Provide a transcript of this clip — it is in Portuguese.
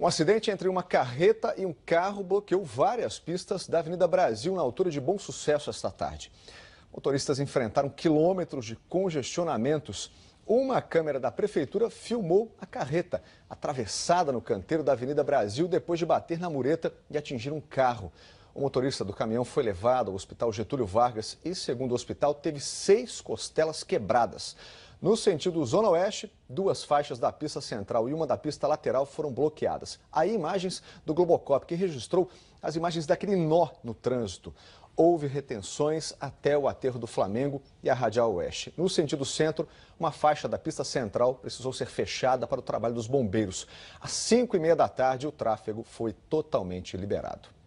Um acidente entre uma carreta e um carro bloqueou várias pistas da Avenida Brasil na altura de Bom Sucesso esta tarde. Motoristas enfrentaram quilômetros de congestionamentos. Uma câmera da prefeitura filmou a carreta atravessada no canteiro da Avenida Brasil depois de bater na mureta e atingir um carro. O motorista do caminhão foi levado ao Hospital Getúlio Vargas e, segundo o hospital, teve seis costelas quebradas. No sentido Zona Oeste, duas faixas da pista central e uma da pista lateral foram bloqueadas. Aí imagens do Globocop, que registrou as imagens daquele nó no trânsito. Houve retenções até o aterro do Flamengo e a Radial Oeste. No sentido centro, uma faixa da pista central precisou ser fechada para o trabalho dos bombeiros. Às 5 e meia da tarde, o tráfego foi totalmente liberado.